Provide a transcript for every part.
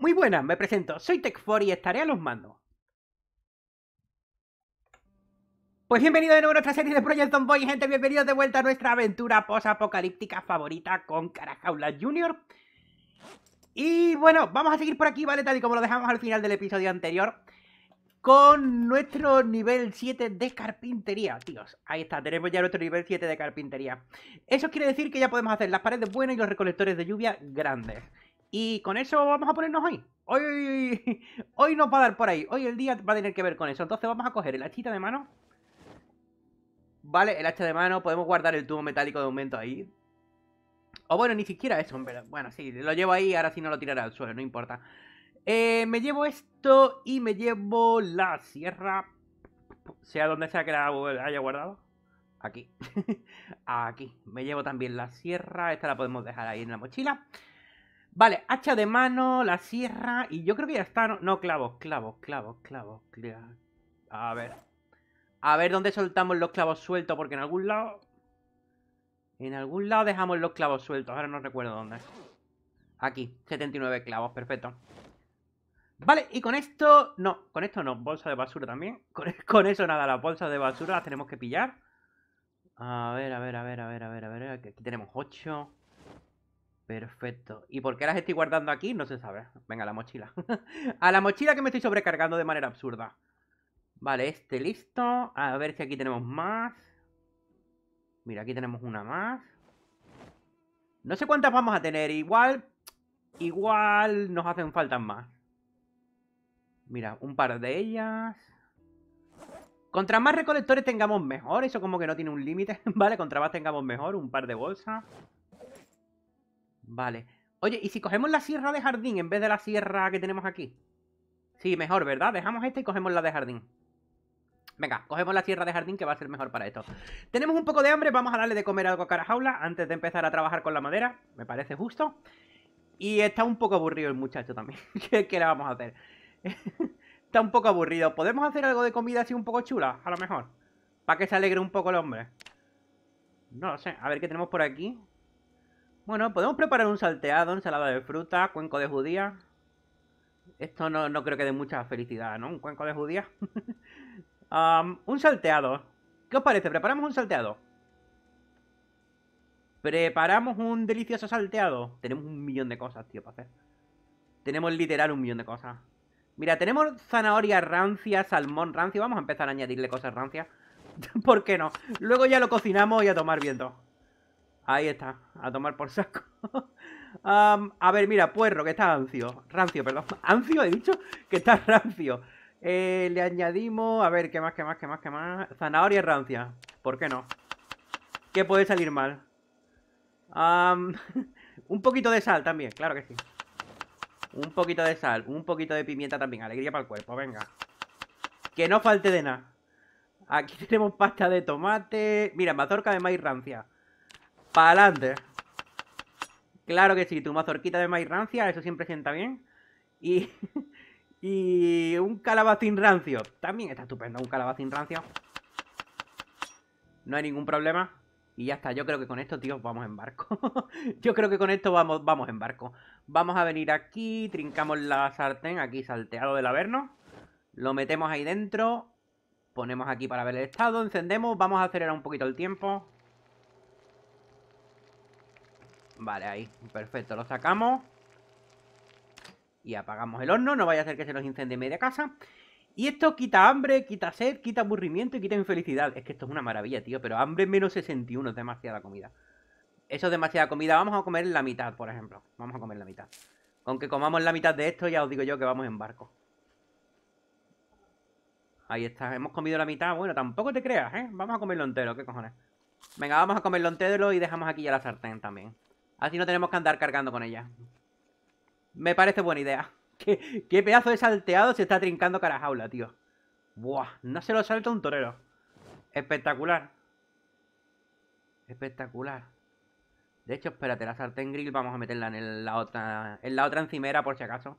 Muy buenas, me presento, soy Tech4 y estaré a los mandos. Pues bienvenido de nuevo a nuestra serie de Project Boy, gente, bienvenidos de vuelta a nuestra aventura post-apocalíptica favorita con Carajaula Jr. Y bueno, vamos a seguir por aquí, ¿vale? Tal y como lo dejamos al final del episodio anterior, con nuestro nivel 7 de carpintería, tíos. Ahí está, tenemos ya nuestro nivel 7 de carpintería. Eso quiere decir que ya podemos hacer las paredes buenas y los recolectores de lluvia grandes. Y con eso vamos a ponernos hoy. Hoy, hoy, nos va a dar por ahí. Hoy el día va a tener que ver con eso. Entonces vamos a coger el hachita de mano. Vale, el hacha de mano. Podemos guardar el tubo metálico de aumento ahí. O bueno, ni siquiera eso. bueno, sí, lo llevo ahí. Ahora sí no lo tirará al suelo, no importa. Eh, me llevo esto y me llevo la sierra. Sea donde sea que la haya guardado. Aquí. aquí. Me llevo también la sierra. Esta la podemos dejar ahí en la mochila. Vale, hacha de mano, la sierra y yo creo que ya está. No, clavos, clavos, clavos, clavos. A ver. A ver dónde soltamos los clavos sueltos, porque en algún lado... En algún lado dejamos los clavos sueltos, ahora no recuerdo dónde. Aquí, 79 clavos, perfecto. Vale, y con esto... No, con esto no, bolsa de basura también. Con, con eso nada, las bolsas de basura las tenemos que pillar. A ver, a ver, a ver, a ver, a ver, a ver. Aquí tenemos 8. Perfecto. ¿Y por qué las estoy guardando aquí? No se sabe. Venga, la mochila. a la mochila que me estoy sobrecargando de manera absurda. Vale, este listo. A ver si aquí tenemos más. Mira, aquí tenemos una más. No sé cuántas vamos a tener. Igual... Igual nos hacen falta más. Mira, un par de ellas. Contra más recolectores tengamos mejor. Eso como que no tiene un límite. vale, contra más tengamos mejor. Un par de bolsas. Vale. Oye, ¿y si cogemos la sierra de jardín en vez de la sierra que tenemos aquí? Sí, mejor, ¿verdad? Dejamos esta y cogemos la de jardín. Venga, cogemos la sierra de jardín que va a ser mejor para esto. Tenemos un poco de hambre, vamos a darle de comer algo a Carajaula antes de empezar a trabajar con la madera. Me parece justo. Y está un poco aburrido el muchacho también. ¿Qué, qué le vamos a hacer? está un poco aburrido. ¿Podemos hacer algo de comida así un poco chula? A lo mejor. Para que se alegre un poco el hombre. No lo sé. A ver qué tenemos por aquí. Bueno, podemos preparar un salteado, ensalada de fruta, cuenco de judía. Esto no, creo que dé mucha felicidad, ¿no? Un cuenco de judía. un salteado. ¿Qué os parece? ¿Preparamos un salteado? Preparamos un delicioso salteado. Tenemos un millón de cosas, tío, para hacer. Tenemos literal un millón de cosas. Mira, tenemos zanahoria rancia, salmón rancio. Vamos a empezar a añadirle cosas rancias. ¿Por qué no? Luego ya lo cocinamos y a tomar viento. Ahí está, a tomar por saco. a ver, mira, Puerro, que está ancio. Rancio, perdón. Ancio, he dicho, que está rancio. Eh, le añadimos, a ver, ¿qué más, qué más, qué más, qué más? Zanahoria rancia. ¿Por qué no? ¿Qué puede salir mal? un poquito de sal también, claro que sí. Un poquito de sal, un poquito de pimienta también. Alegría para el cuerpo, venga. Que no falte de nada. Aquí tenemos pasta de tomate. Mira, mazorca de maíz rancia para adelante. Claro que sí, tu mazorquita de maíz rancia, eso siempre sienta bien. Y, y un calabacín rancio, también está estupendo, un calabacín rancio. No hay ningún problema. Y ya está, yo creo que con esto, tío, vamos en barco. yo creo que con esto vamos, vamos en barco. Vamos a venir aquí, trincamos la sartén, aquí salteado del averno. Lo metemos ahí dentro. Ponemos aquí para ver el estado, encendemos, vamos a acelerar un poquito el tiempo. Vale, ahí, perfecto, lo sacamos Y apagamos el horno, no vaya a ser que se nos incendie media casa Y esto quita hambre, quita sed, quita aburrimiento y quita infelicidad Es que esto es una maravilla, tío, pero hambre menos 61 es demasiada comida Eso es demasiada comida, vamos a comer la mitad, por ejemplo Vamos a comer la mitad Con que comamos la mitad de esto ya os digo yo que vamos en barco Ahí está, hemos comido la mitad. Bueno, tampoco te creas, ¿eh? Vamos a comerlo entero, qué cojones. Venga, vamos a comerlo entero y dejamos aquí ya la sartén también. Así no tenemos que andar cargando con ella. Me parece buena idea. ¿Qué, pedazo de salteado se está trincando cara jaula, tío. Buah, no se lo salta un torero. Espectacular. Espectacular. De hecho, espérate, la sartén grill vamos a meterla en, la, otra, en la otra encimera por si acaso.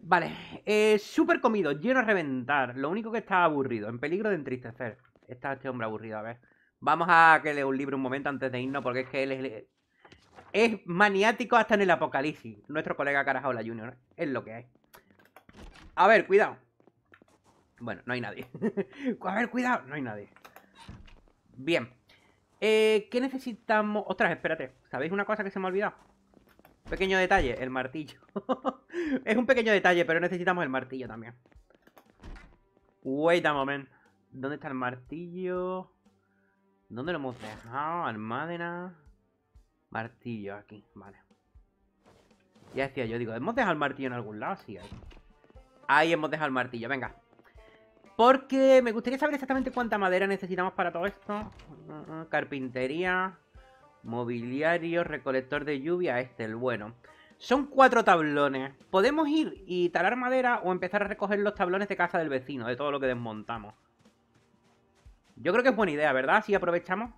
Vale, eh, súper comido, lleno a reventar. Lo único que está aburrido, en peligro de entristecer. Está este hombre aburrido, a ver. Vamos a que lea un libro un momento antes de irnos, porque es que él es, es maniático hasta en el apocalipsis. Nuestro colega Carajola Junior. Es lo que es. A ver, cuidado. Bueno, no hay nadie. a ver, cuidado. No hay nadie. Bien. Eh, ¿Qué necesitamos? Ostras, espérate. ¿Sabéis una cosa que se me ha olvidado? Pequeño detalle, el martillo. es un pequeño detalle, pero necesitamos el martillo también. Wait a moment. ¿Dónde está el martillo? ¿Dónde lo hemos dejado? Almádena. Martillo aquí, vale. Ya decía yo, digo, hemos dejado el martillo en algún lado, sí. Ahí, ahí hemos dejado el martillo, venga. Porque me gustaría saber exactamente cuánta madera necesitamos para todo esto. Carpintería, mobiliario, recolector de lluvia, este, el bueno. Son cuatro tablones. Podemos ir y talar madera o empezar a recoger los tablones de casa del vecino, de todo lo que desmontamos. Yo creo que es buena idea, ¿verdad? Si aprovechamos.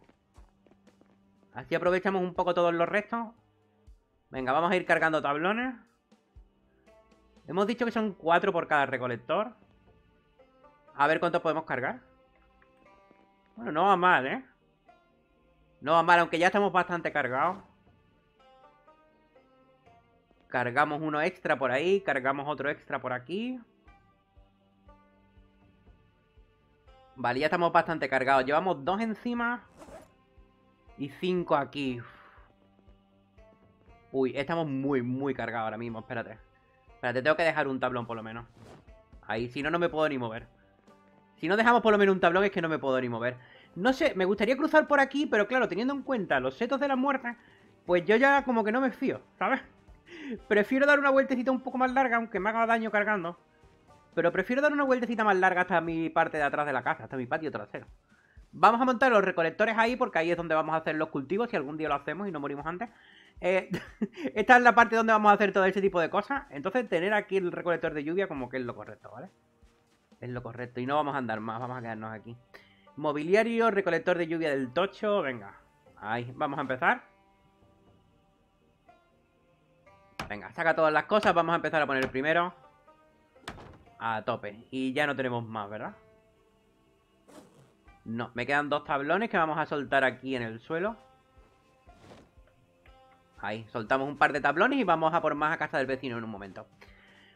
Así aprovechamos un poco todos los restos. Venga, vamos a ir cargando tablones. Hemos dicho que son cuatro por cada recolector. A ver cuántos podemos cargar. Bueno, no va mal, ¿eh? No va mal, aunque ya estamos bastante cargados. Cargamos uno extra por ahí, cargamos otro extra por aquí. Vale, ya estamos bastante cargados. Llevamos dos encima. Y cinco aquí. Uy, estamos muy, muy cargados ahora mismo. Espérate. Espérate, tengo que dejar un tablón por lo menos. Ahí, si no, no me puedo ni mover. Si no dejamos por lo menos un tablón es que no me puedo ni mover. No sé, me gustaría cruzar por aquí, pero claro, teniendo en cuenta los setos de la muerte, pues yo ya como que no me fío, ¿sabes? Prefiero dar una vueltecita un poco más larga, aunque me haga daño cargando. Pero prefiero dar una vueltecita más larga hasta mi parte de atrás de la casa, hasta mi patio trasero. Vamos a montar los recolectores ahí porque ahí es donde vamos a hacer los cultivos, si algún día lo hacemos y no morimos antes. Eh, esta es la parte donde vamos a hacer todo ese tipo de cosas. Entonces tener aquí el recolector de lluvia como que es lo correcto, ¿vale? Es lo correcto y no vamos a andar más, vamos a quedarnos aquí. Mobiliario, recolector de lluvia del tocho, venga. Ahí, vamos a empezar. Venga, saca todas las cosas, vamos a empezar a poner el primero. A tope. Y ya no tenemos más, ¿verdad? No, me quedan dos tablones que vamos a soltar aquí en el suelo. Ahí, soltamos un par de tablones y vamos a por más a casa del vecino en un momento.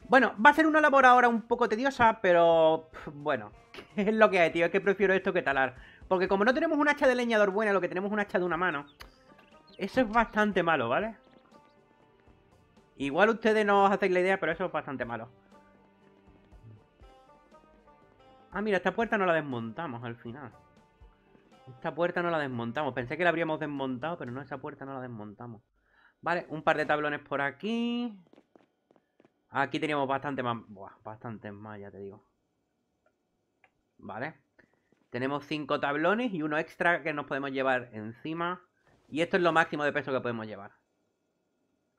Bueno, va a ser una labor ahora un poco tediosa, pero bueno, es lo que hay, tío. Es que prefiero esto que talar. Porque como no tenemos un hacha de leñador buena, lo que tenemos es un hacha de una mano. Eso es bastante malo, ¿vale? Igual ustedes no os hacéis la idea, pero eso es bastante malo. Ah, mira, esta puerta no la desmontamos al final. Esta puerta no la desmontamos. Pensé que la habríamos desmontado, pero no, esa puerta no la desmontamos. Vale, un par de tablones por aquí. Aquí teníamos bastante más... Buah, bastante más, ya te digo. Vale. Tenemos cinco tablones y uno extra que nos podemos llevar encima. Y esto es lo máximo de peso que podemos llevar.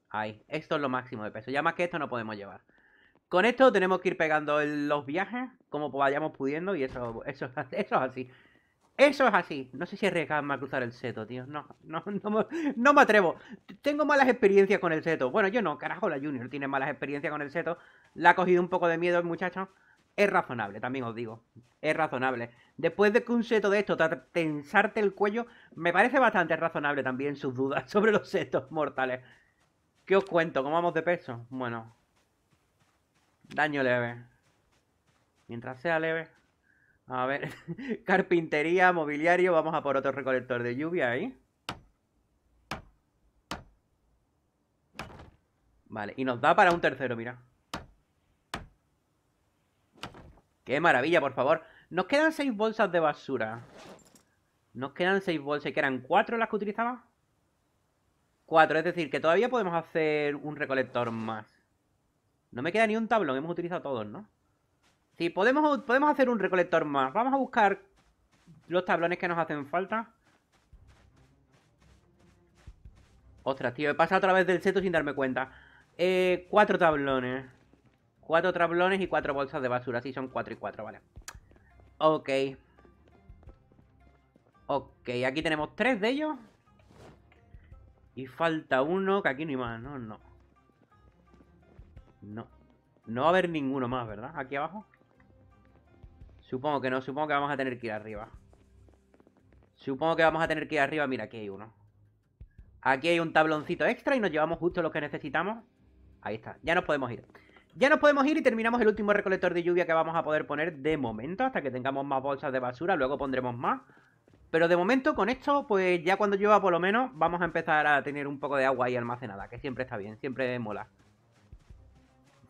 Ahí, esto es lo máximo de peso. Ya más que esto no podemos llevar. Con esto tenemos que ir pegando los viajes como vayamos pudiendo y eso, eso, eso es así. Eso es así. No sé si arriesgarme a cruzar el seto, tío. No, no, no, me, atrevo. Tengo malas experiencias con el seto. Bueno, yo no, carajo, la Junior tiene malas experiencias con el seto. La ha cogido un poco de miedo el muchacho. Es razonable, también os digo. Es razonable. Después de que un seto de esto te tensarte el cuello, me parece bastante razonable también sus dudas sobre los setos mortales. ¿Qué os cuento? ¿Cómo vamos de peso? Bueno. Daño leve. Mientras sea leve. A ver, carpintería, mobiliario, vamos a por otro recolector de lluvia ahí. Vale, y nos da para un tercero, mira. ¡Qué maravilla, por favor! Nos quedan seis bolsas de basura. Nos quedan seis bolsas, que eran cuatro las que utilizaba. Cuatro, es decir, que todavía podemos hacer un recolector más. No me queda ni un tablón, hemos utilizado todos, ¿no? Sí, podemos, podemos hacer un recolector más. Vamos a buscar los tablones que nos hacen falta. Ostras, tío, he pasado otra vez del seto sin darme cuenta. Eh, cuatro tablones. Cuatro tablones y cuatro bolsas de basura. Así son cuatro y cuatro, vale. Ok. Ok, aquí tenemos tres de ellos. Y falta uno, que aquí no hay más, ¿no? No. No. No va a haber ninguno más, ¿verdad? Aquí abajo. Supongo que no, supongo que vamos a tener que ir arriba Supongo que vamos a tener que ir arriba Mira, aquí hay uno Aquí hay un tabloncito extra y nos llevamos justo lo que necesitamos Ahí está, ya nos podemos ir ya nos podemos ir y terminamos el último recolector de lluvia que vamos a poder poner de momento, hasta que tengamos más bolsas de basura, luego pondremos más. Pero de momento con esto, pues ya cuando llueva por lo menos, vamos a empezar a tener un poco de agua ahí almacenada, que siempre está bien, siempre mola.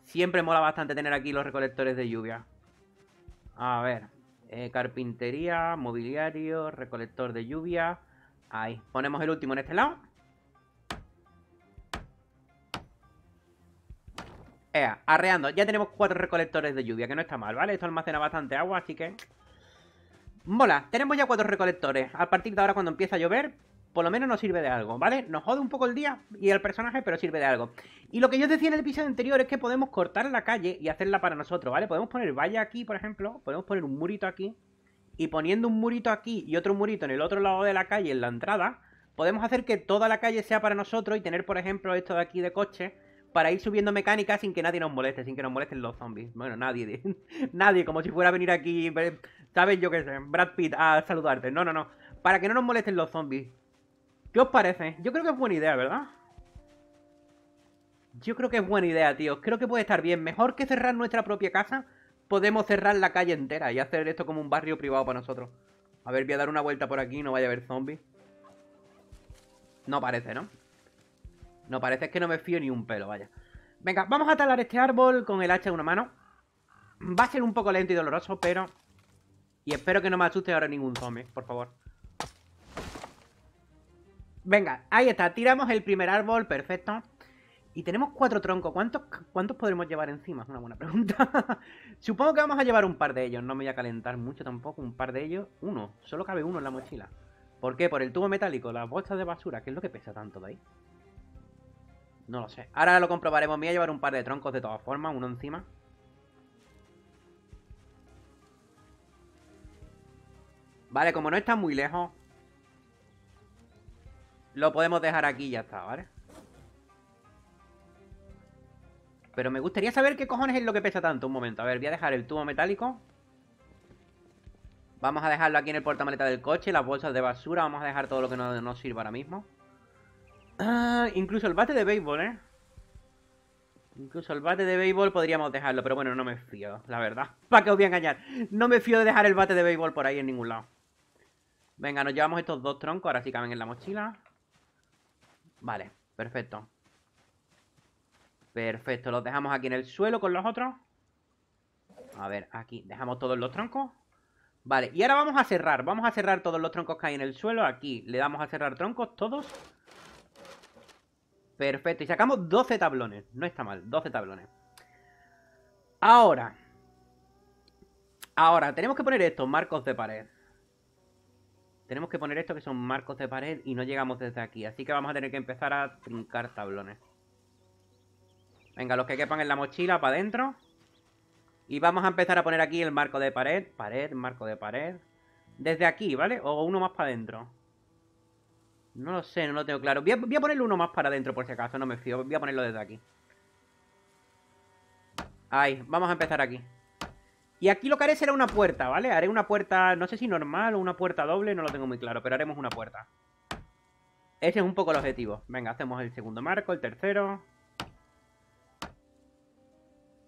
Siempre mola bastante tener aquí los recolectores de lluvia. A ver, eh, carpintería, mobiliario, recolector de lluvia. Ahí, ponemos el último en este lado. arreando. Ya tenemos cuatro recolectores de lluvia, que no está mal, ¿vale? Esto almacena bastante agua, así que... Mola, tenemos ya cuatro recolectores. A partir de ahora, cuando empieza a llover, por lo menos nos sirve de algo, ¿vale? Nos jode un poco el día y el personaje, pero sirve de algo. Y lo que yo decía en el episodio anterior es que podemos cortar la calle y hacerla para nosotros, ¿vale? Podemos poner valla aquí, por ejemplo, podemos poner un murito aquí, y poniendo un murito aquí y otro murito en el otro lado de la calle, en la entrada, podemos hacer que toda la calle sea para nosotros y tener, por ejemplo, esto de aquí de coche, para ir subiendo mecánica sin que nadie nos moleste, sin que nos molesten los zombies. Bueno, nadie, nadie, como si fuera a venir aquí, ¿sabes? Yo qué sé, Brad Pitt a saludarte. No, no, no. Para que no nos molesten los zombies. ¿Qué os parece? Yo creo que es buena idea, ¿verdad? Yo creo que es buena idea, tío. Creo que puede estar bien. Mejor que cerrar nuestra propia casa, podemos cerrar la calle entera y hacer esto como un barrio privado para nosotros. A ver, voy a dar una vuelta por aquí, no vaya a haber zombies. No parece, ¿no? No parece, es que no me fío ni un pelo, vaya. Venga, vamos a talar este árbol con el hacha de una mano. Va a ser un poco lento y doloroso, pero... Y espero que no me asuste ahora ningún zombie, por favor. Venga, ahí está. Tiramos el primer árbol, perfecto. Y tenemos cuatro troncos. ¿Cuántos, cuántos podremos llevar encima? Es una buena pregunta. Supongo que vamos a llevar un par de ellos. No me voy a calentar mucho tampoco. Un par de ellos. Uno. Solo cabe uno en la mochila. ¿Por qué? Por el tubo metálico, las bolsas de basura. ¿Qué es lo que pesa tanto de ahí? No lo sé. Ahora lo comprobaremos. Me voy a llevar un par de troncos de todas formas. Uno encima. Vale, como no está muy lejos, lo podemos dejar aquí y ya está, ¿vale? Pero me gustaría saber qué cojones es lo que pesa tanto. Un momento, a ver, voy a dejar el tubo metálico. Vamos a dejarlo aquí en el portamaleta del coche, las bolsas de basura, vamos a dejar todo lo que no nos sirva ahora mismo. Ah, incluso el bate de béisbol, ¿eh? Incluso el bate de béisbol podríamos dejarlo, pero bueno, no me fío, la verdad. ¿Para qué os voy a engañar? No me fío de dejar el bate de béisbol por ahí en ningún lado. Venga, nos llevamos estos dos troncos, ahora sí caben en la mochila. Vale, perfecto. Perfecto, los dejamos aquí en el suelo con los otros. A ver, aquí dejamos todos los troncos. Vale, y ahora vamos a cerrar. Vamos a cerrar todos los troncos que hay en el suelo. Aquí le damos a cerrar troncos, todos. Perfecto, y sacamos 12 tablones. No está mal, 12 tablones. Ahora. Ahora, tenemos que poner estos marcos de pared. Tenemos que poner esto que son marcos de pared y no llegamos desde aquí. Así que vamos a tener que empezar a trincar tablones. Venga, los que quepan en la mochila para adentro. Y vamos a empezar a poner aquí el marco de pared. Pared, marco de pared. Desde aquí, ¿vale? O uno más para adentro. No lo sé, no lo tengo claro. Voy a, voy a ponerle uno más para adentro por si acaso, no me fío. Voy a ponerlo desde aquí. Ahí, vamos a empezar aquí. Y aquí lo que haré será una puerta, ¿vale? Haré una puerta, no sé si normal o una puerta doble, no lo tengo muy claro, pero haremos una puerta. Ese es un poco el objetivo. Venga, hacemos el segundo marco, el tercero.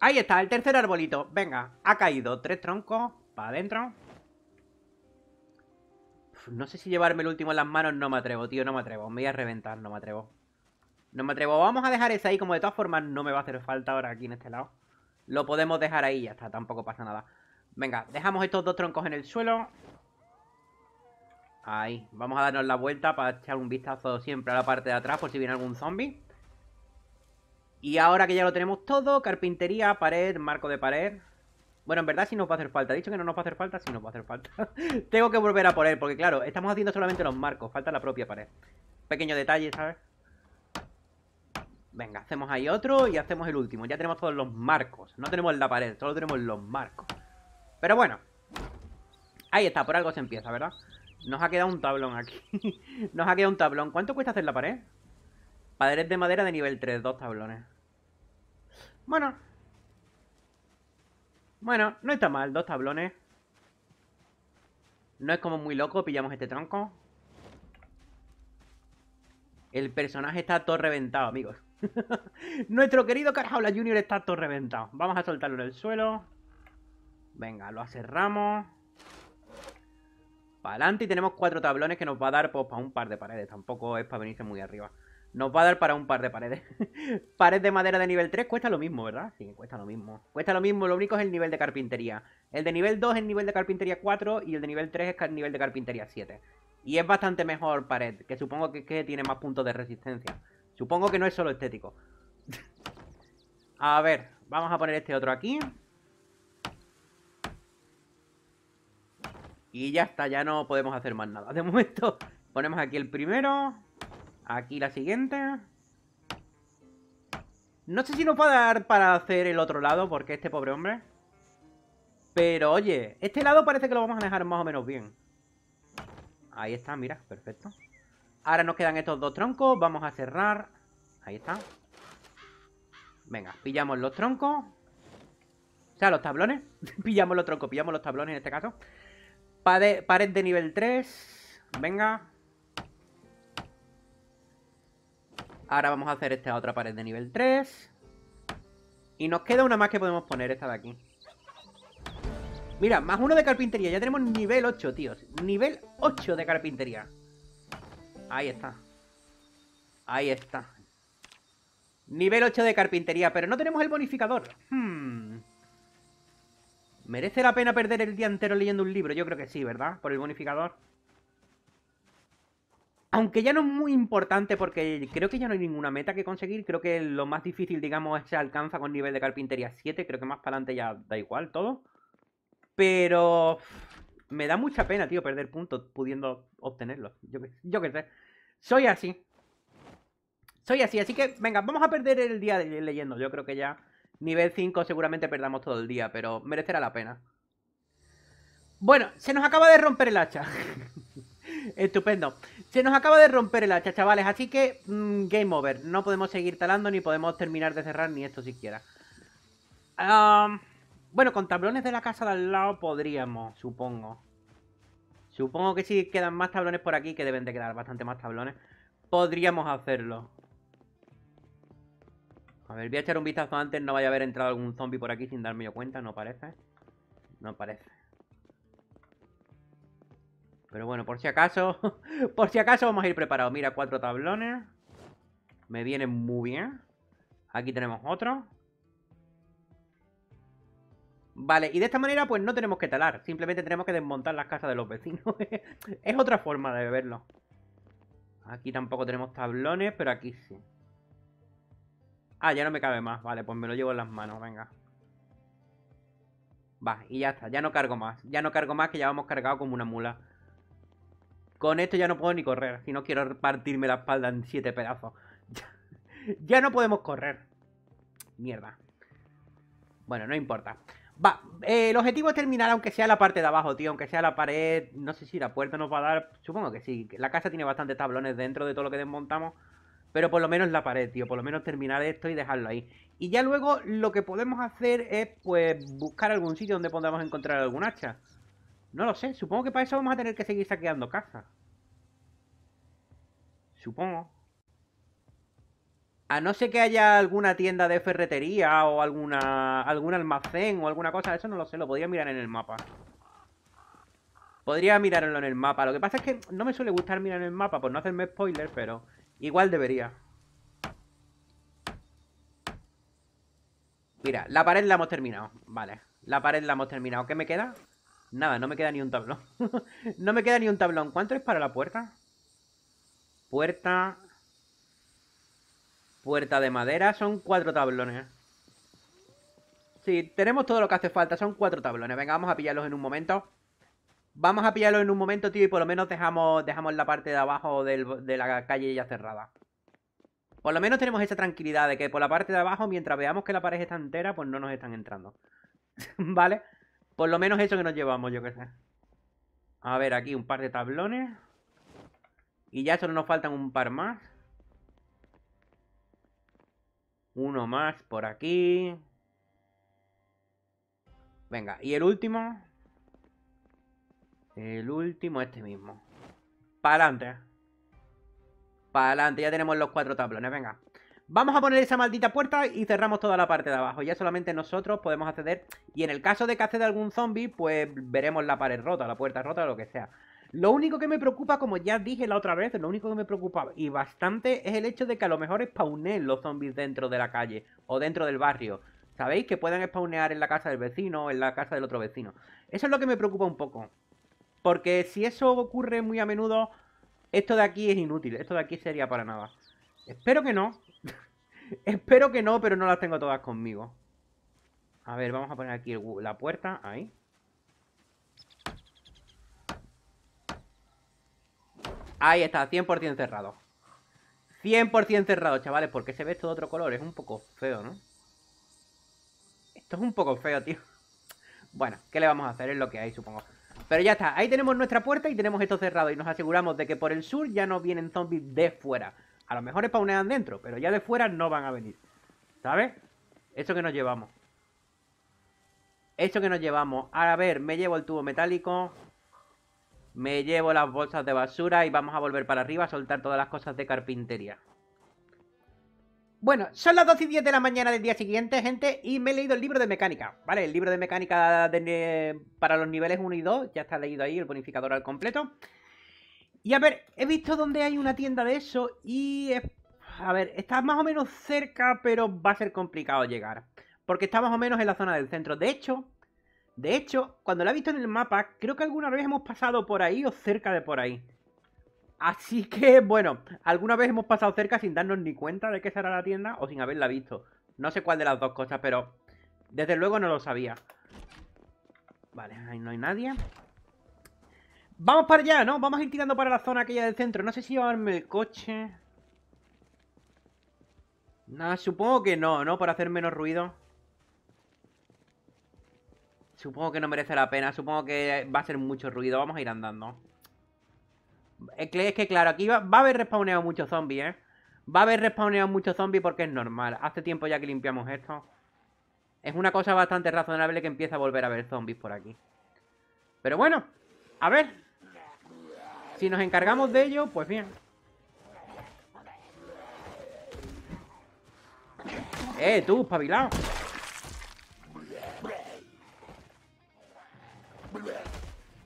Ahí está, el tercer arbolito. Venga, ha caído. Tres troncos para adentro. No sé si llevarme el último en las manos, no me atrevo, tío, no me atrevo. Me voy a reventar, no me atrevo. No me atrevo. Vamos a dejar ese ahí, como de todas formas no me va a hacer falta ahora aquí en este lado. Lo podemos dejar ahí, ya está, tampoco pasa nada. Venga, dejamos estos dos troncos en el suelo. Ahí, vamos a darnos la vuelta para echar un vistazo siempre a la parte de atrás por si viene algún zombie. Y ahora que ya lo tenemos todo, carpintería, pared, marco de pared... Bueno, en verdad sí nos va a hacer falta. dicho que no nos va a hacer falta, sí nos va a hacer falta. Tengo que volver a poner porque claro, estamos haciendo solamente los marcos. Falta la propia pared. Pequeño detalle, ¿sabes? Venga, hacemos ahí otro y hacemos el último. Ya tenemos todos los marcos. No tenemos la pared, solo tenemos los marcos. Pero bueno. Ahí está, por algo se empieza, ¿verdad? Nos ha quedado un tablón aquí. Nos ha quedado un tablón. ¿Cuánto cuesta hacer la pared? Padres de madera de nivel 3, dos tablones. Bueno. Bueno, no está mal, dos tablones. No es como muy loco, pillamos este tronco. El personaje está todo reventado, amigos. Nuestro querido Carjaula Junior está todo reventado. Vamos a soltarlo en el suelo. Venga, lo acerramos. Para adelante y tenemos cuatro tablones que nos va a dar pues, para un par de paredes. Tampoco es para venirse muy arriba. Nos va a dar para un par de paredes. Pared de madera de nivel 3 cuesta lo mismo, ¿verdad? Sí, cuesta lo mismo. Cuesta lo mismo, lo único es el nivel de carpintería. El de nivel 2 es nivel de carpintería 4 y el de nivel 3 es nivel de carpintería 7. Y es bastante mejor pared, que supongo que, que tiene más puntos de resistencia. Supongo que no es solo estético. a ver, vamos a poner este otro aquí. Y ya está, ya no podemos hacer más nada. De momento, ponemos aquí el primero. Aquí la siguiente. No sé si nos va a dar para hacer el otro lado, porque este pobre hombre... Pero oye, este lado parece que lo vamos a dejar más o menos bien. Ahí está, mira, perfecto. Ahora nos quedan estos dos troncos. Vamos a cerrar. Ahí está. Venga, pillamos los troncos. O sea, los tablones. pillamos los troncos, pillamos los tablones en este caso. pared de nivel 3. Venga. Ahora vamos a hacer esta otra pared de nivel 3. Y nos queda una más que podemos poner, esta de aquí. Mira, más uno de carpintería. Ya tenemos nivel 8, tíos. Nivel 8 de carpintería. Ahí está. Ahí está. Nivel 8 de carpintería, pero no tenemos el bonificador. Hmm. ¿Merece la pena perder el día entero leyendo un libro? Yo creo que sí, ¿verdad? Por el bonificador. Aunque ya no es muy importante porque creo que ya no hay ninguna meta que conseguir. Creo que lo más difícil, digamos, se alcanza con nivel de carpintería 7. Creo que más para adelante ya da igual todo. Pero me da mucha pena, tío, perder puntos pudiendo obtenerlos. Yo, yo qué sé. Soy así. Soy así, así que venga, vamos a perder el día de leyendo. Yo creo que ya nivel 5 seguramente perdamos todo el día, pero merecerá la pena. Bueno, se nos acaba de romper el hacha. Estupendo. Se nos acaba de romper el hacha, chavales. Así que mm, game over. No podemos seguir talando ni podemos terminar de cerrar ni esto siquiera. Um, bueno, con tablones de la casa de al lado podríamos, supongo. Supongo que si quedan más tablones por aquí, que deben de quedar bastante más tablones, podríamos hacerlo. A ver, voy a echar un vistazo antes, no vaya a haber entrado algún zombie por aquí sin darme yo cuenta, no parece. No parece. Pero bueno, por si acaso, por si acaso vamos a ir preparados. Mira, cuatro tablones. Me vienen muy bien. Aquí tenemos otro. Vale, y de esta manera pues no tenemos que talar, simplemente tenemos que desmontar las casas de los vecinos. es otra forma de verlo. Aquí tampoco tenemos tablones, pero aquí sí. Ah, ya no me cabe más. Vale, pues me lo llevo en las manos, venga. Va, y ya está, ya no cargo más. Ya no cargo más que ya vamos cargado como una mula. Con esto ya no puedo ni correr, si no quiero partirme la espalda en siete pedazos. ya no podemos correr. Mierda. Bueno, no importa. Va, eh, el objetivo es terminar aunque sea la parte de abajo, tío, aunque sea la pared, no sé si la puerta nos va a dar, supongo que sí, la casa tiene bastantes tablones dentro de todo lo que desmontamos, pero por lo menos la pared, tío, por lo menos terminar esto y dejarlo ahí. Y ya luego lo que podemos hacer es, pues, buscar algún sitio donde podamos encontrar algún hacha. No lo sé, supongo que para eso vamos a tener que seguir saqueando casas. Supongo. A no ser que haya alguna tienda de ferretería o alguna algún almacén o alguna cosa, eso no lo sé, lo podría mirar en el mapa. Podría mirarlo en el mapa. Lo que pasa es que no me suele gustar mirar en el mapa por no hacerme spoiler, pero igual debería. Mira, la pared la hemos terminado. Vale, la pared la hemos terminado. ¿Qué me queda? Nada, no me queda ni un tablón. no me queda ni un tablón. ¿Cuánto es para la puerta? Puerta, puerta de madera, son cuatro tablones. Sí, tenemos todo lo que hace falta, son cuatro tablones. Venga, vamos a pillarlos en un momento. Vamos a pillarlos en un momento, tío, y por lo menos dejamos, dejamos la parte de abajo de la calle ya cerrada. Por lo menos tenemos esa tranquilidad de que por la parte de abajo, mientras veamos que la pared está entera, pues no nos están entrando. ¿Vale? Por lo menos eso que nos llevamos, yo que sé. A ver, aquí un par de tablones. Y ya solo nos faltan un par más. Uno más por aquí. Venga, y el último. El último, este mismo. Para adelante. Para adelante, ya tenemos los cuatro tablones, venga. Vamos a poner esa maldita puerta y cerramos toda la parte de abajo. Ya solamente nosotros podemos acceder. Y en el caso de que acceda algún zombie, pues veremos la pared rota, la puerta rota, lo que sea. Lo único que me preocupa, como ya dije la otra vez, lo único que me preocupa y bastante es el hecho de que a lo mejor spawnen los zombies dentro de la calle o dentro del barrio. ¿Sabéis? Que puedan spawnear en la casa del vecino o en la casa del otro vecino. Eso es lo que me preocupa un poco. Porque si eso ocurre muy a menudo, esto de aquí es inútil. Esto de aquí sería para nada. Espero que no. Espero que no, pero no las tengo todas conmigo. A ver, vamos a poner aquí la puerta. Ahí. Ahí está, 100% cerrado. 100% cerrado, chavales, porque se ve esto de otro color. Es un poco feo, ¿no? Esto es un poco feo, tío. Bueno, ¿qué le vamos a hacer? Es lo que hay, supongo. Pero ya está, ahí tenemos nuestra puerta y tenemos esto cerrado. Y nos aseguramos de que por el sur ya no vienen zombies de fuera. A lo mejor spawnean dentro, pero ya de fuera no van a venir. ¿Sabes? Eso que nos llevamos. Eso que nos llevamos. a ver, me llevo el tubo metálico. Me llevo las bolsas de basura y vamos a volver para arriba a soltar todas las cosas de carpintería. Bueno, son las 12 y 10 de la mañana del día siguiente, gente, y me he leído el libro de mecánica, ¿vale? El libro de mecánica para los niveles 1 y 2, ya está leído ahí, el bonificador al completo. Y a ver, he visto dónde hay una tienda de eso y... A ver, está más o menos cerca, pero va a ser complicado llegar. Porque está más o menos en la zona del centro. De hecho, de hecho, cuando la he visto en el mapa, creo que alguna vez hemos pasado por ahí o cerca de por ahí. Así que, bueno, alguna vez hemos pasado cerca sin darnos ni cuenta de que será la tienda o sin haberla visto. No sé cuál de las dos cosas, pero desde luego no lo sabía. Vale, ahí no hay nadie. Vamos para allá, ¿no? Vamos a ir tirando para la zona aquella del centro. No sé si llevarme el coche. Nada, supongo que no, ¿no? Para hacer menos ruido. Supongo que no merece la pena, supongo que va a ser mucho ruido, vamos a ir andando. Eh, es que claro, aquí va, a haber respawneado muchos zombies, ¿eh? Va a haber respawneado muchos zombies porque es normal. Hace tiempo ya que limpiamos esto. Es una cosa bastante razonable que empiece a volver a haber zombies por aquí. Pero bueno, a ver. Si nos encargamos de ello, pues bien. ¡Eh, tú, espabilado!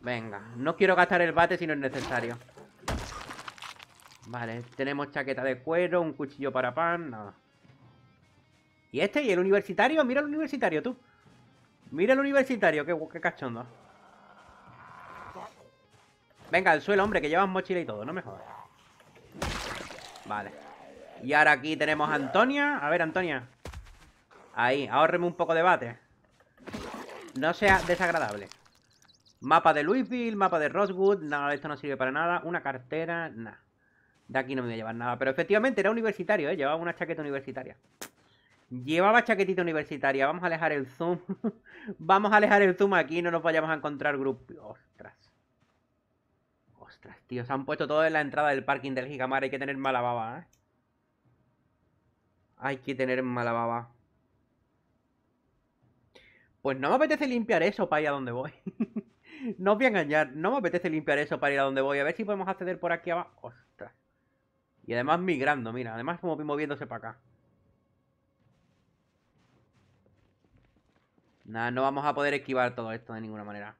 Venga, no quiero gastar el bate si no es necesario. Vale, tenemos chaqueta de cuero, un cuchillo para pan, nada. ¿Y este? ¿Y el universitario? Mira el universitario, tú. Mira el universitario, qué, cachondo. Venga, al suelo, hombre, que llevas mochila y todo, no me jodas. Vale. Y ahora aquí tenemos a Antonia. A ver, Antonia. Ahí, ahórreme un poco de bate. No sea desagradable. Mapa de Louisville, mapa de Rosewood, nada de esto no sirve para nada. Una cartera, nada. De aquí no me voy a llevar nada. Pero efectivamente era universitario, ¿eh? Llevaba una chaqueta universitaria. Llevaba chaquetita universitaria. Vamos a alejar el zoom. Vamos a alejar el zoom aquí. No nos vayamos a encontrar grupos. Ostras. Ostras, tío. Se han puesto todo en la entrada del parking del Gigamar Hay que tener mala baba, ¿eh? Hay que tener mala baba. Pues no me apetece limpiar eso para allá a donde voy. No os voy a engañar, no me apetece limpiar eso para ir a donde voy. A ver si podemos acceder por aquí abajo. Ostras. Y además migrando, mira. Además como moviéndose para acá. Nada, no vamos a poder esquivar todo esto de ninguna manera.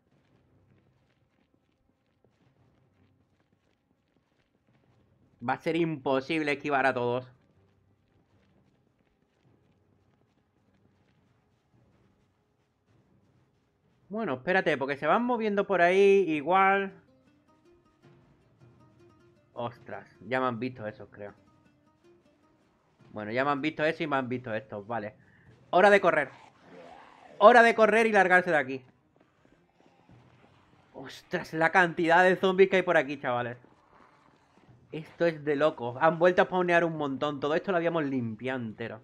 Va a ser imposible esquivar a todos. Bueno, espérate, porque se van moviendo por ahí igual. Ostras, ya me han visto esos, creo. Bueno, ya me han visto eso y me han visto estos, vale. Hora de correr. Hora de correr y largarse de aquí. Ostras, la cantidad de zombies que hay por aquí, chavales. Esto es de locos. Han vuelto a spawnear un montón. Todo esto lo habíamos limpiado entero.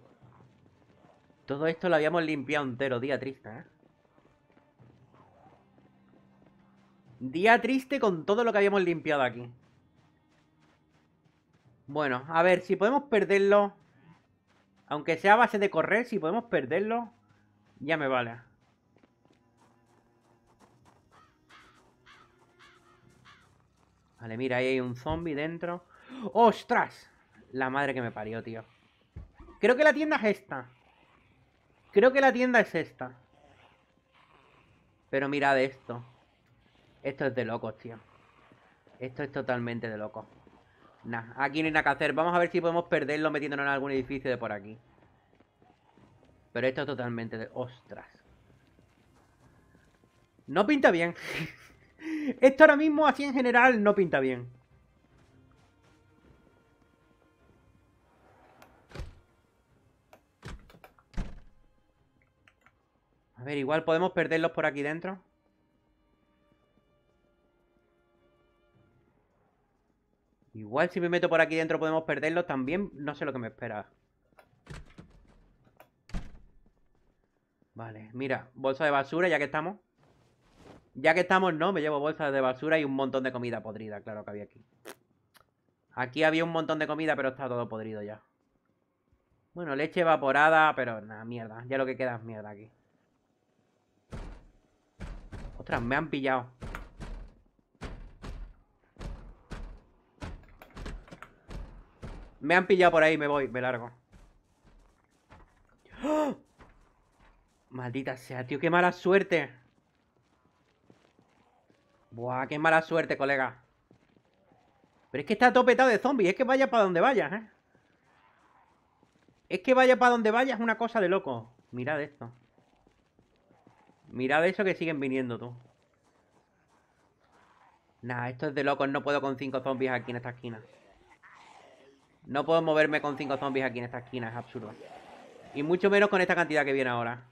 Todo esto lo habíamos limpiado entero. Día triste, ¿eh? Día triste con todo lo que habíamos limpiado aquí. Bueno, a ver, si podemos perderlo... Aunque sea a base de correr, si podemos perderlo... Ya me vale. Vale, mira, ahí hay un zombie dentro. ¡Ostras! La madre que me parió, tío. Creo que la tienda es esta. Creo que la tienda es esta. Pero mirad esto. Esto es de locos, tío. Esto es totalmente de locos. Nah, aquí no hay nada que hacer. Vamos a ver si podemos perderlo metiéndonos en algún edificio de por aquí. Pero esto es totalmente de... ¡Ostras! No pinta bien. esto ahora mismo, así en general, no pinta bien. A ver, igual podemos perderlos por aquí dentro. Igual si me meto por aquí dentro podemos perderlos también. No sé lo que me espera. Vale, mira, bolsa de basura, ya que estamos. Ya que estamos, no, me llevo bolsa de basura y un montón de comida podrida, claro que había aquí. Aquí había un montón de comida, pero está todo podrido ya. Bueno, leche evaporada, pero nada, mierda. Ya lo que queda es mierda aquí. Ostras, me han pillado. Me han pillado por ahí, me voy, me largo. ¡Oh! Maldita sea, tío, qué mala suerte. Buah, qué mala suerte, colega. Pero es que está topetado de zombies. Es que vaya para donde vaya, ¿eh? Es que vaya para donde vayas es una cosa de loco. Mirad esto. Mirad eso que siguen viniendo, tú. Nah, esto es de locos. No puedo con cinco zombies aquí en esta esquina. No puedo moverme con cinco zombies aquí en esta esquina, es absurdo. Y mucho menos con esta cantidad que viene ahora.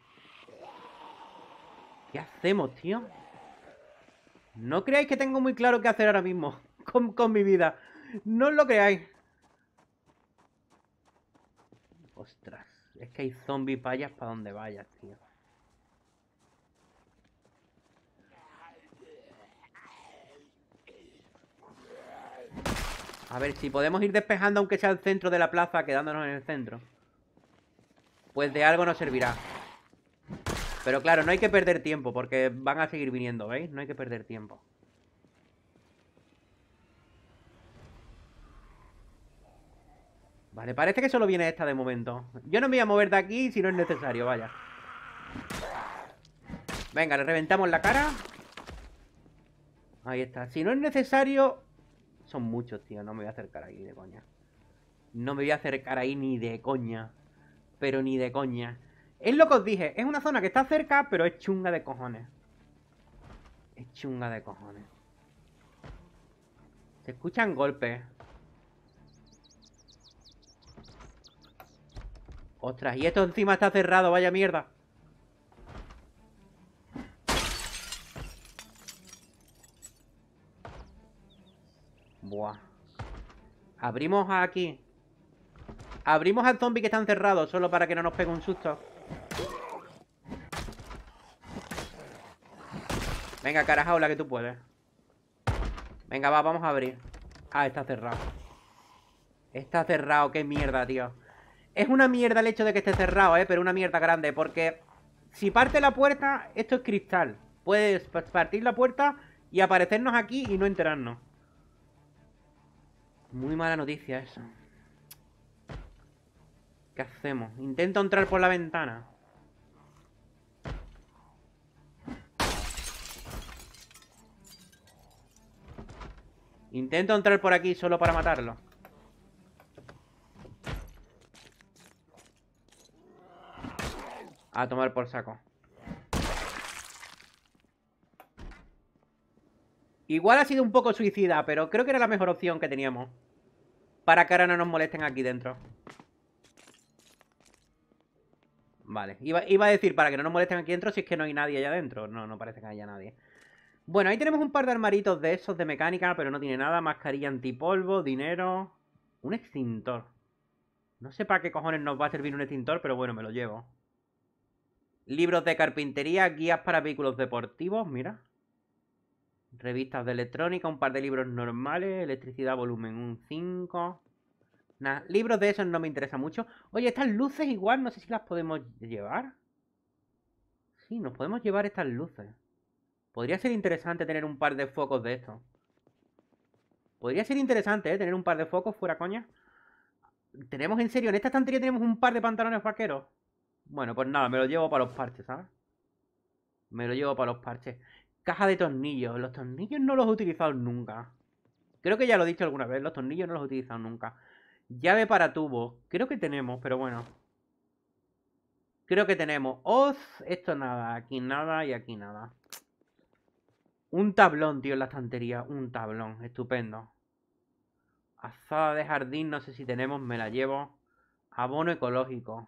¿Qué hacemos, tío? No creáis que tengo muy claro qué hacer ahora mismo con, mi vida. No lo creáis. Ostras, es que hay zombies payas para donde vayas, tío. A ver, si podemos ir despejando aunque sea el centro de la plaza, quedándonos en el centro. Pues de algo nos servirá. Pero claro, no hay que perder tiempo, porque van a seguir viniendo, ¿veis? No hay que perder tiempo. Vale, parece que solo viene esta de momento. Yo no me voy a mover de aquí si no es necesario, vaya. Venga, le reventamos la cara. Ahí está. Si no es necesario, son muchos, tío. No me voy a acercar ahí de coña. No me voy a acercar ahí ni de coña. Pero ni de coña. Es lo que os dije. Es una zona que está cerca, pero es chunga de cojones. Es chunga de cojones. Se escuchan golpes. Ostras, y esto encima está cerrado, vaya mierda. Abrimos aquí. Abrimos al zombie que está encerrado, solo para que no nos pegue un susto. Venga, la que tú puedes. Venga, va, vamos a abrir. Ah, está cerrado. Está cerrado, qué mierda, tío. Es una mierda el hecho de que esté cerrado, ¿eh? Pero una mierda grande, porque... Si parte la puerta, esto es cristal. Puedes partir la puerta y aparecernos aquí y no enterarnos. Muy mala noticia eso. ¿Qué hacemos? Intento entrar por la ventana. Intento entrar por aquí solo para matarlo. A tomar por saco. Igual ha sido un poco suicida, pero creo que era la mejor opción que teníamos. Para que ahora no nos molesten aquí dentro. Vale, iba, a decir para que no nos molesten aquí dentro si es que no hay nadie allá adentro. No, no parece que haya nadie. Bueno, ahí tenemos un par de armaritos de esos de mecánica, pero no tiene nada. Mascarilla antipolvo, dinero... Un extintor. No sé para qué cojones nos va a servir un extintor, pero bueno, me lo llevo. Libros de carpintería, guías para vehículos deportivos, mira revistas de electrónica, un par de libros normales, electricidad volumen un 5. libros de esos no me interesa mucho. Oye, estas luces igual, no sé si las podemos llevar. Sí, nos podemos llevar estas luces. Podría ser interesante tener un par de focos de estos. Podría ser interesante, ¿eh? Tener un par de focos fuera coña. Tenemos en serio, en esta estantería tenemos un par de pantalones vaqueros. Bueno, pues nada, me lo llevo para los parches, ¿sabes? Me lo llevo para los parches. Caja de tornillos. Los tornillos no los he utilizado nunca. Creo que ya lo he dicho alguna vez. Los tornillos no los he utilizado nunca. Llave para tubo. Creo que tenemos, pero bueno. Creo que tenemos. Oz, esto nada. Aquí nada y aquí nada. Un tablón, tío, en la estantería. Un tablón. Estupendo. Asada de jardín, no sé si tenemos. Me la llevo. Abono ecológico.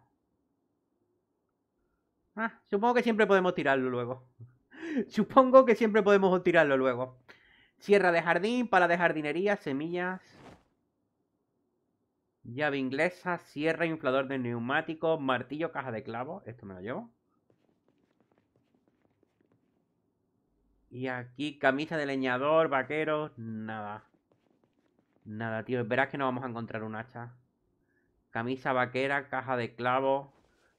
Ah, supongo que siempre podemos tirarlo luego. Supongo que siempre podemos tirarlo luego. Sierra de jardín, pala de jardinería, semillas. Llave inglesa, sierra, inflador de neumático martillo, caja de clavos. Esto me lo llevo. Y aquí camisa de leñador, vaqueros, nada. Nada, tío. Verás que no vamos a encontrar un hacha. Camisa vaquera, caja de clavos.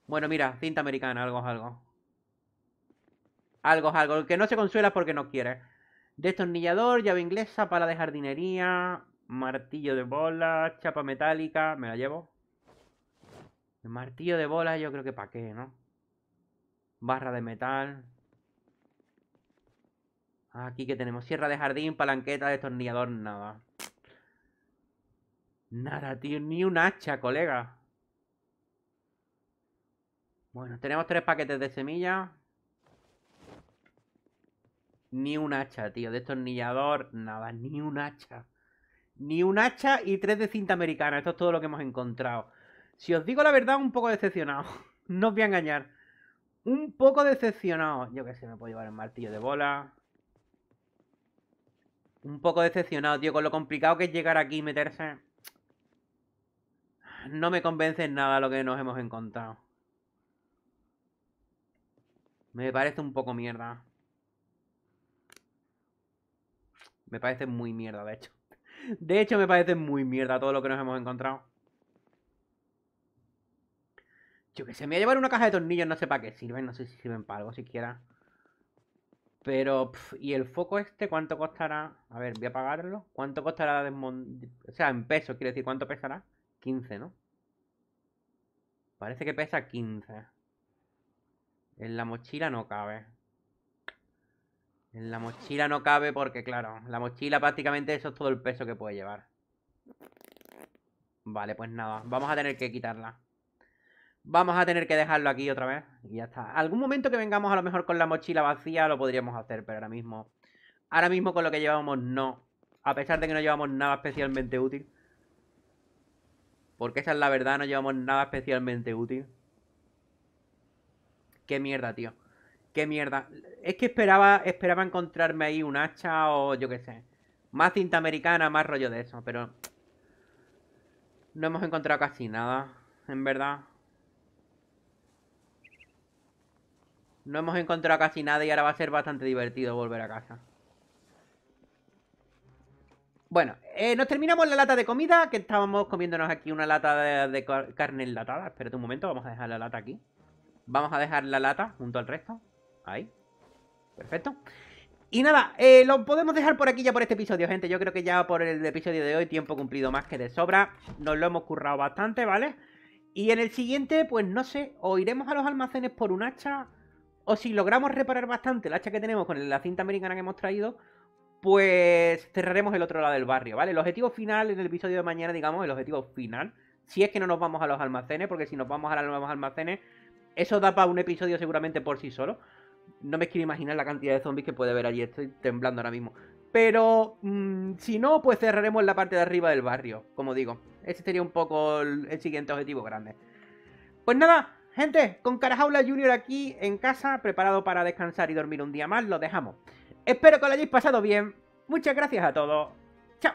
Bueno, mira, cinta americana, algo es algo. Algo es algo. El que no se consuela porque no quiere. Destornillador, llave inglesa, pala de jardinería, martillo de bola, chapa metálica. Me la llevo. martillo de bola yo creo que para qué, ¿no? Barra de metal. Aquí que tenemos sierra de jardín, palanqueta, destornillador, nada. Nada, tío, ni un hacha, colega. Bueno, tenemos tres paquetes de semillas. Ni un hacha, tío. De estornillador, nada, ni un hacha. Ni un hacha y tres de cinta americana. Esto es todo lo que hemos encontrado. Si os digo la verdad, un poco decepcionado. no os voy a engañar. Un poco decepcionado. Yo qué sé, me puedo llevar el martillo de bola. Un poco decepcionado, tío, con lo complicado que es llegar aquí y meterse. No me convence en nada lo que nos hemos encontrado. Me parece un poco mierda. Me parece muy mierda, de hecho. De hecho, me parece muy mierda todo lo que nos hemos encontrado. Yo que se me voy a llevar una caja de tornillos, no sé para qué sirven, no sé si sirven para algo siquiera. Pero, ¿y el foco este cuánto costará? A ver, voy a pagarlo. ¿Cuánto costará desmontar...? O sea, en peso, quiere decir, ¿cuánto pesará? 15, ¿no? Parece que pesa 15. En la mochila no cabe. En la mochila no cabe porque, claro, la mochila prácticamente eso es todo el peso que puede llevar. Vale, pues nada, vamos a tener que quitarla. Vamos a tener que dejarlo aquí otra vez y ya está. Algún momento que vengamos a lo mejor con la mochila vacía lo podríamos hacer, pero ahora mismo... Ahora mismo con lo que llevamos no. A pesar de que no llevamos nada especialmente útil. Porque esa es la verdad, no llevamos nada especialmente útil. Qué mierda, tío qué mierda. Es que esperaba, esperaba encontrarme ahí un hacha o yo qué sé. Más cinta americana, más rollo de eso, pero no hemos encontrado casi nada, en verdad. No hemos encontrado casi nada y ahora va a ser bastante divertido volver a casa. Bueno, eh, nos terminamos la lata de comida, que estábamos comiéndonos aquí una lata de, de carne enlatada. Espérate un momento, vamos a dejar la lata aquí. Vamos a dejar la lata junto al resto. Ahí. Perfecto. Y nada, eh, lo podemos dejar por aquí ya por este episodio, gente. Yo creo que ya por el episodio de hoy, tiempo cumplido más que de sobra. Nos lo hemos currado bastante, ¿vale? Y en el siguiente, pues no sé, o iremos a los almacenes por un hacha, o si logramos reparar bastante el hacha que tenemos con la cinta americana que hemos traído, pues cerraremos el otro lado del barrio, ¿vale? El objetivo final en el episodio de mañana, digamos, el objetivo final, si es que no nos vamos a los almacenes, porque si nos vamos a los almacenes, eso da para un episodio seguramente por sí solo no me quiero imaginar la cantidad de zombies que puede haber allí. Estoy temblando ahora mismo. Pero mm, si no, pues cerraremos la parte de arriba del barrio, como digo. Ese sería un poco el, el siguiente objetivo grande. Pues nada, gente, con Carajaula Junior aquí en casa, preparado para descansar y dormir un día más, lo dejamos. Espero que lo hayáis pasado bien. Muchas gracias a todos. Chao.